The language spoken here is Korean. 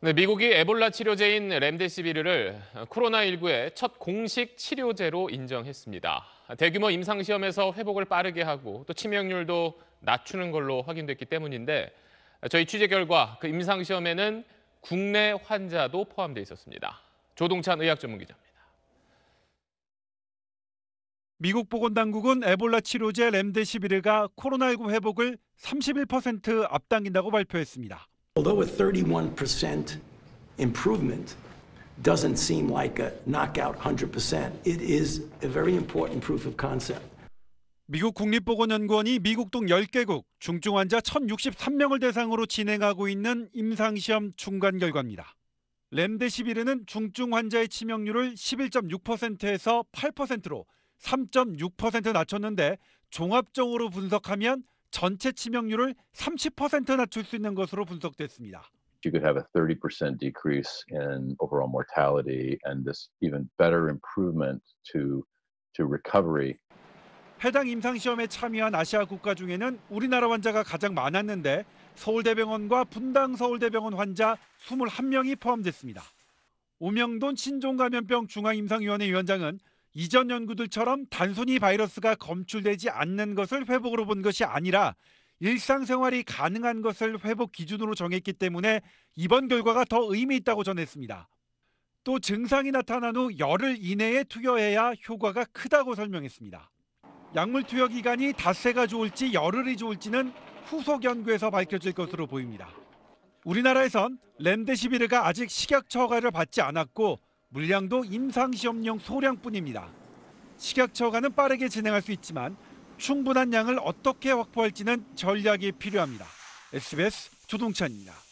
네, 미국이 에볼라 치료제인 렘데시비르를 코로나19의 첫 공식 치료제로 인정했습니다. 대규모 임상시험에서 회복을 빠르게 하고 또 치명률도 낮추는 걸로 확인됐기 때문인데 저희 취재 결과 그 임상시험에는 국내 환자도 포함되어 있었습니다. 조동찬 의학전문기자입니다. 미국 보건당국은 에볼라 치료제 렘데시비르가 코로나19 회복을 31% 앞당긴다고 발표했습니다. Although a 31% improvement doesn't seem like a knockout 100%, it is a very important proof of concept. 미국 국립보건연구원이 미국 동 10개국 중증 환자 1,063명을 대상으로 진행하고 있는 임상시험 중간 결과입니다. 램데시비르는 중증 환자의 치명률을 11.6%에서 8%로 3.6% 낮췄는데 종합적으로 분석하면 전체 치명률을 3 0 낮출 수 있는 것으로 분석됐습니다. you could have a 30% decrease in overall mortality and this even better improvement to to recovery. 해당 임상 시험에 참여한 아시아 국가 중에는 우리나라 환자가 가장 많았는데 서울대병원과 분당 서울대병원 환자 21명이 포함됐습니다. 오명돈 신종감염병 중앙임상위원회 위원장은 이전 연구들처럼 단순히 바이러스가 검출되지 않는 것을 회복으로 본 것이 아니라 일상생활이 가능한 것을 회복 기준으로 정했기 때문에 이번 결과가 더 의미 있다고 전했습니다. 또 증상이 나타난 후 열흘 이내에 투여해야 효과가 크다고 설명했습니다. 약물 투여 기간이 닷새가 좋을지 열흘이 좋을지는 후속 연구에서 밝혀질 것으로 보입니다. 우리나라에선 렘데시비르가 아직 식약 처가를 받지 않았고 물량도 임상시험용 소량뿐입니다. 식약처가는 빠르게 진행할 수 있지만 충분한 양을 어떻게 확보할지는 전략이 필요합니다. SBS 조동찬입니다.